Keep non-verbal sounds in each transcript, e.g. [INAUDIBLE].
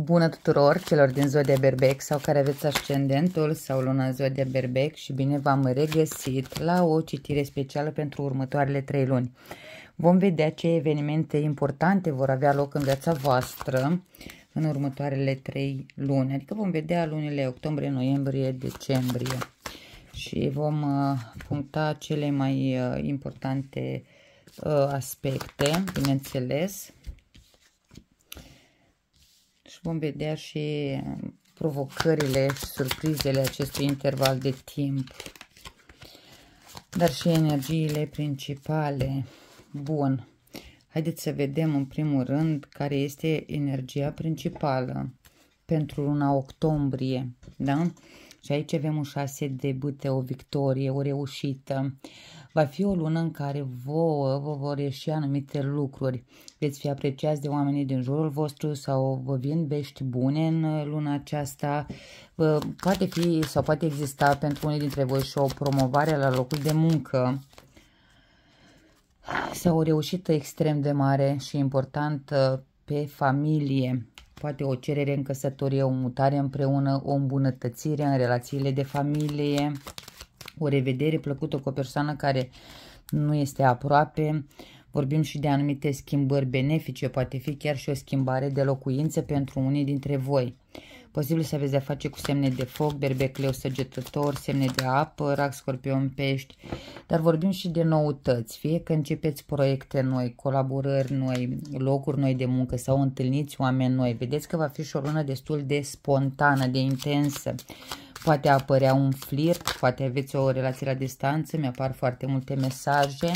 Bună tuturor celor din Zodia Berbec sau care aveți ascendentul sau luna Zodia Berbec și bine v-am regăsit la o citire specială pentru următoarele trei luni. Vom vedea ce evenimente importante vor avea loc în viața voastră în următoarele trei luni, adică vom vedea lunile octombrie, noiembrie, decembrie și vom uh, puncta cele mai uh, importante uh, aspecte, bineînțeles, și vom vedea și um, provocările și surprizele acestui interval de timp, dar și energiile principale. Bun, haideți să vedem în primul rând care este energia principală pentru luna octombrie, da? Și aici avem un șase de bute, o victorie, o reușită, uh, Va fi o lună în care vouă vă vor ieși anumite lucruri. Veți fi apreciați de oamenii din jurul vostru sau vă vin vești bune în uh, luna aceasta. Poate fi sau poate exista pentru unii dintre voi și o promovare la locul de muncă sau o reușită extrem de mare și importantă pe familie. Poate o cerere în căsătorie, o mutare împreună, o îmbunătățire în relațiile de familie o revedere plăcută cu o persoană care nu este aproape. Vorbim și de anumite schimbări benefice, poate fi chiar și o schimbare de locuință pentru unii dintre voi. Posibil să aveți de-a face cu semne de foc, berbecleu săgetător, semne de apă, rac, scorpion, pești, dar vorbim și de noutăți, fie că începeți proiecte noi, colaborări noi, locuri noi de muncă sau întâlniți oameni noi. Vedeți că va fi și o lună destul de spontană, de intensă. Poate apărea un flirt, poate aveți o relație la distanță, mi-apar foarte multe mesaje.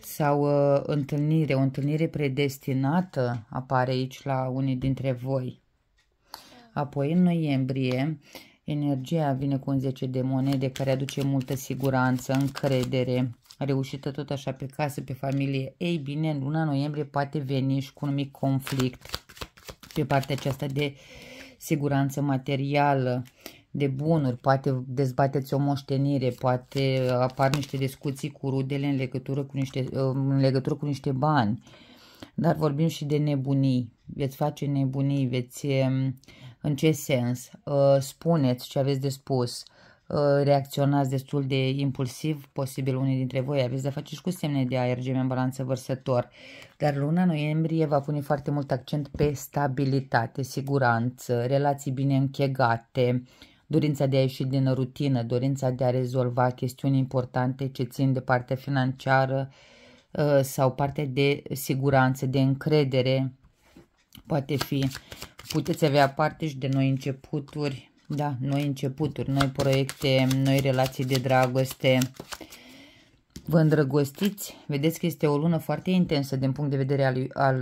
Sau uh, întâlnire, o întâlnire predestinată apare aici la unii dintre voi. Apoi în noiembrie, energia vine cu un 10 de monede care aduce multă siguranță, încredere, reușită tot așa pe casă, pe familie. Ei bine, în luna noiembrie poate veni și cu un mic conflict pe partea aceasta de siguranță materială de bunuri, poate dezbateți o moștenire, poate apar niște discuții cu rudele în legătură cu niște, în legătură cu niște bani, dar vorbim și de nebunii, veți face nebunii, veți, um, în ce sens, uh, spuneți ce aveți de spus, uh, reacționați destul de impulsiv, posibil unii dintre voi aveți de face și cu semne de aer, gemen, balanță, vărsător. Dar luna noiembrie va pune foarte mult accent pe stabilitate, siguranță, relații bine închegate, uh, dorința de a ieși din rutină, dorința de a rezolva chestiuni importante ce țin de partea financiară uh, sau partea de siguranță, de încredere, poate fi, puteți avea parte și de noi începuturi, da, noi începuturi, noi proiecte, noi relații de dragoste, vă îndrăgostiți, vedeți că este o lună foarte intensă din punct de vedere al, al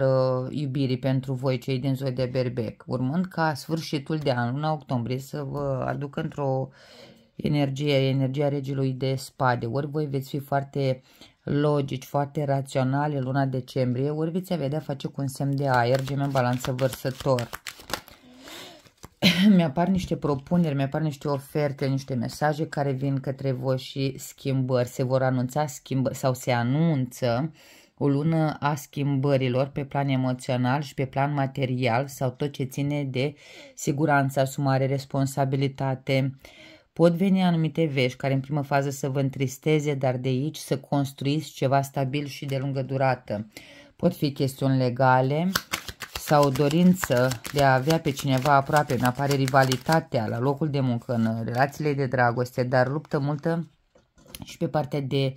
uh, iubirii pentru voi cei din zodia de Berbec, urmând ca sfârșitul de an, luna octombrie, să vă aducă într-o energie, energia regelui de spade, ori voi veți fi foarte logici, foarte raționale luna decembrie, ori veți avea de-a face cu un semn de aer, gemen balanță vărsător. [CLEARS THROAT] mi-apar niște propuneri, mi-apar niște oferte, niște mesaje care vin către voi și schimbări. Se vor anunța schimbări sau se anunță o lună a schimbărilor pe plan emoțional și pe plan material sau tot ce ține de siguranță, asumare, responsabilitate. Pot veni anumite vești care în primă fază să vă întristeze, dar de aici să construiți ceva stabil și de lungă durată. Pot fi chestiuni legale, sau dorință de a avea pe cineva aproape, îmi apare rivalitatea la locul de muncă, în relațiile de dragoste, dar luptă multă și pe partea de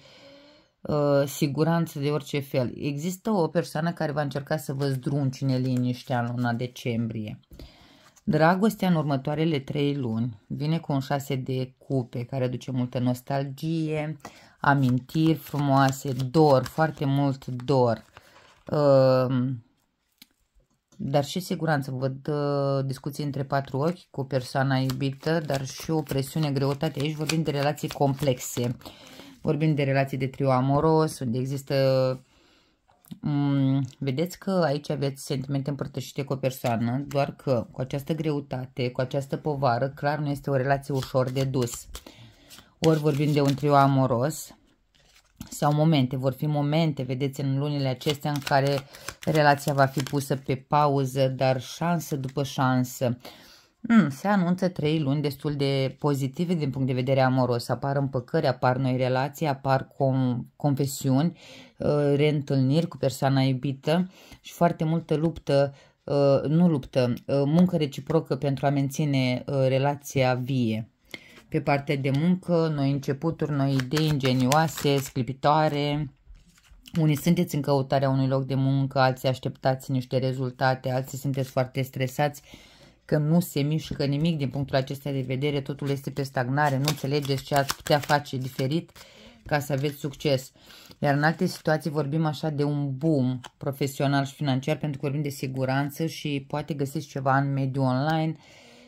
uh, siguranță de orice fel. Există o persoană care va încerca să vă zdruncine liniștea în luna decembrie. Dragostea în următoarele trei luni vine cu un șase de cupe care aduce multă nostalgie, amintiri frumoase, dor, foarte mult dor. Uh, dar și siguranță. Văd uh, discuții între patru ochi cu persoana iubită, dar și o presiune, greutate. Aici vorbim de relații complexe. Vorbim de relații de trio amoros, unde există... Um, vedeți că aici aveți sentimente împărtășite cu o persoană, doar că cu această greutate, cu această povară, clar nu este o relație ușor de dus. Ori vorbim de un trio amoros, sau momente, vor fi momente, vedeți, în lunile acestea în care relația va fi pusă pe pauză, dar șansă după șansă. Mm, se anunță trei luni destul de pozitive din punct de vedere amoros. Apar împăcări, apar noi relații, apar com confesiuni, uh, reîntâlniri cu persoana iubită și foarte multă luptă, uh, nu luptă, uh, muncă reciprocă pentru a menține relația vie pe partea de muncă, noi începuturi, noi idei ingenioase, sclipitoare. Unii sunteți în căutarea unui loc de muncă, alții așteptați niște rezultate, alții sunteți foarte stresați că nu se mișcă nimic din punctul acesta de vedere, totul este pe stagnare, nu înțelegeți ce ați putea face diferit ca să aveți succes. Iar în alte situații vorbim așa de un boom profesional și financiar pentru că vorbim de siguranță și poate găsiți ceva în mediul online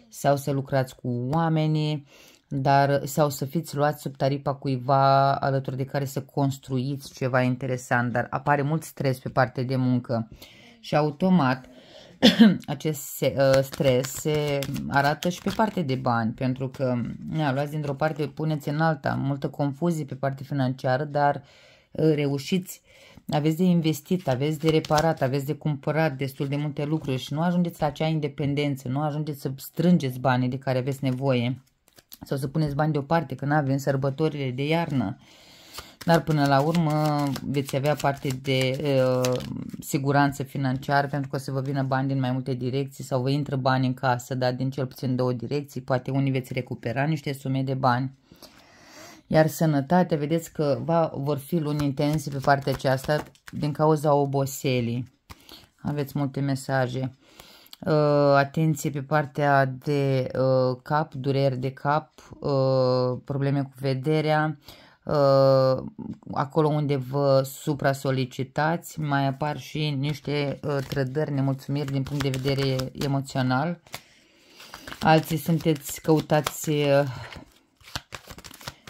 sau să lucrați cu oamenii dar sau să fiți luați sub taripa cuiva alături de care să construiți ceva interesant, dar apare mult stres pe parte de muncă și automat [CLEARS THROAT] acest ă, stres se arată și pe parte de bani, pentru că ia, luați dintr-o parte, puneți în alta, multă confuzie pe partea financiară, dar ă, reușiți, aveți de investit, aveți de reparat, aveți de cumpărat destul de multe lucruri și nu ajungeți la acea independență, nu ajungeți să strângeți banii de care aveți nevoie sau să puneți bani deoparte, că nu avem sărbătorile de iarnă. Dar până la urmă veți avea parte de uh, siguranță financiară pentru că o să vă vină bani din mai multe direcții sau vă intră bani în casă, dar din cel puțin două direcții, poate unii veți recupera niște sume de bani. Iar sănătatea, vedeți că va, vor fi luni intense pe partea aceasta din cauza oboselii. Aveți multe mesaje. Uh, atenție pe partea de uh, cap, dureri de cap, uh, probleme cu vederea, acolo unde vă supra-solicitați, mai apar și niște trădări, nemulțumiri din punct de vedere emoțional. Alții sunteți, căutați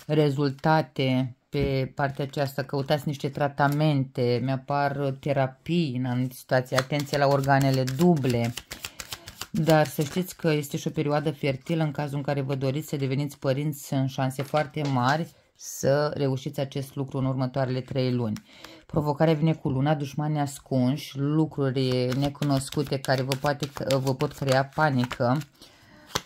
rezultate pe partea aceasta, căutați niște tratamente, mi-apar terapii în anumite situații, atenție la organele duble, dar să știți că este și o perioadă fertilă în cazul în care vă doriți să deveniți părinți în șanse foarte mari să reușiți acest lucru în următoarele trei luni. Provocarea vine cu luna, dușmani ascunși, lucruri necunoscute care vă, poate, vă pot crea panică,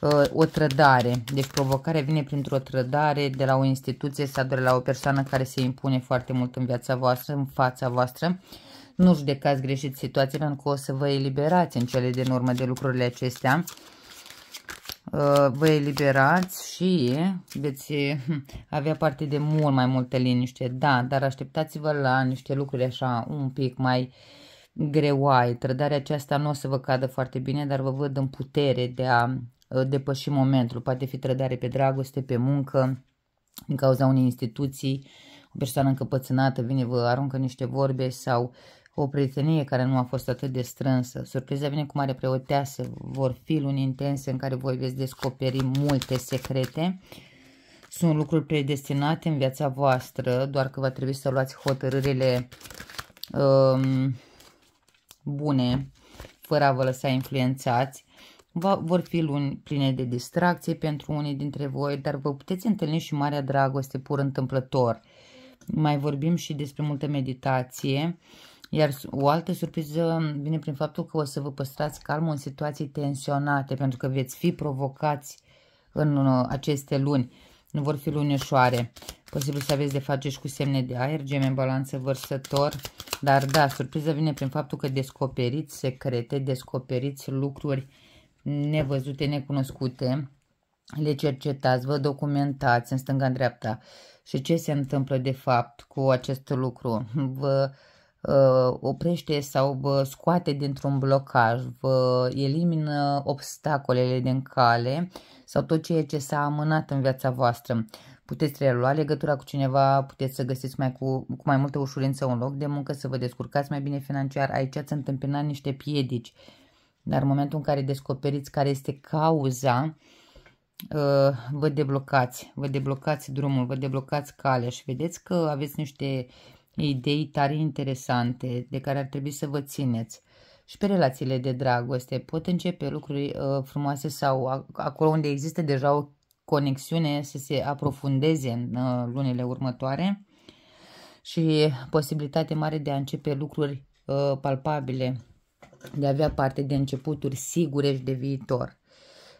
uh, o trădare. Deci provocarea vine printr-o trădare de la o instituție sau de la o persoană care se impune foarte mult în viața voastră, în fața voastră nu judecați greșit situațiile, pentru că o să vă eliberați în cele din urmă de lucrurile acestea. Uh, vă eliberați și veți hm, avea parte de mult mai multă liniște, da, dar așteptați-vă la niște lucruri așa un pic mai greoai. Trădarea aceasta nu o să vă cadă foarte bine, dar vă văd în putere de a uh, depăși momentul. Poate fi trădare pe dragoste, pe muncă, din cauza unei instituții, o persoană încăpățânată vine, vă aruncă niște vorbe sau o prietenie care nu a fost atât de strânsă. Surpriza vine cu mare preoteasă, vor fi luni intense în care voi veți descoperi multe secrete. Sunt lucruri predestinate în viața voastră, doar că va trebui să luați hotărârile um, bune, fără a vă lăsa influențați. Va, vor fi luni pline de distracție pentru unii dintre voi, dar vă puteți întâlni și marea dragoste pur întâmplător. Mai vorbim și despre multă meditație iar o altă surpriză vine prin faptul că o să vă păstrați calmul în situații tensionate, pentru că veți fi provocați în uh, aceste luni. Nu vor fi luni ușoare. Posibil să aveți de face și cu semne de aer, geme în balanță, vărsător. Dar da, surpriza vine prin faptul că descoperiți secrete, descoperiți lucruri nevăzute, necunoscute. Le cercetați, vă documentați în stânga, în dreapta. Și ce se întâmplă de fapt cu acest lucru? Vă Uh, oprește sau vă scoate dintr-un blocaj, vă elimină obstacolele din cale sau tot ceea ce s-a amânat în viața voastră. Puteți relua legătura cu cineva, puteți să găsiți mai cu, cu mai multă ușurință un loc de muncă, să vă descurcați mai bine financiar. Aici ați întâmpinat niște piedici, dar în momentul în care descoperiți care este cauza, uh, vă deblocați, vă deblocați drumul, vă deblocați calea și vedeți că aveți niște idei tare interesante de care ar trebui să vă țineți și pe relațiile de dragoste. Pot începe lucruri uh, frumoase sau acolo unde există deja o conexiune să se aprofundeze în uh, lunile următoare și posibilitate mare de a începe lucruri uh, palpabile, de a avea parte de începuturi sigure și de viitor.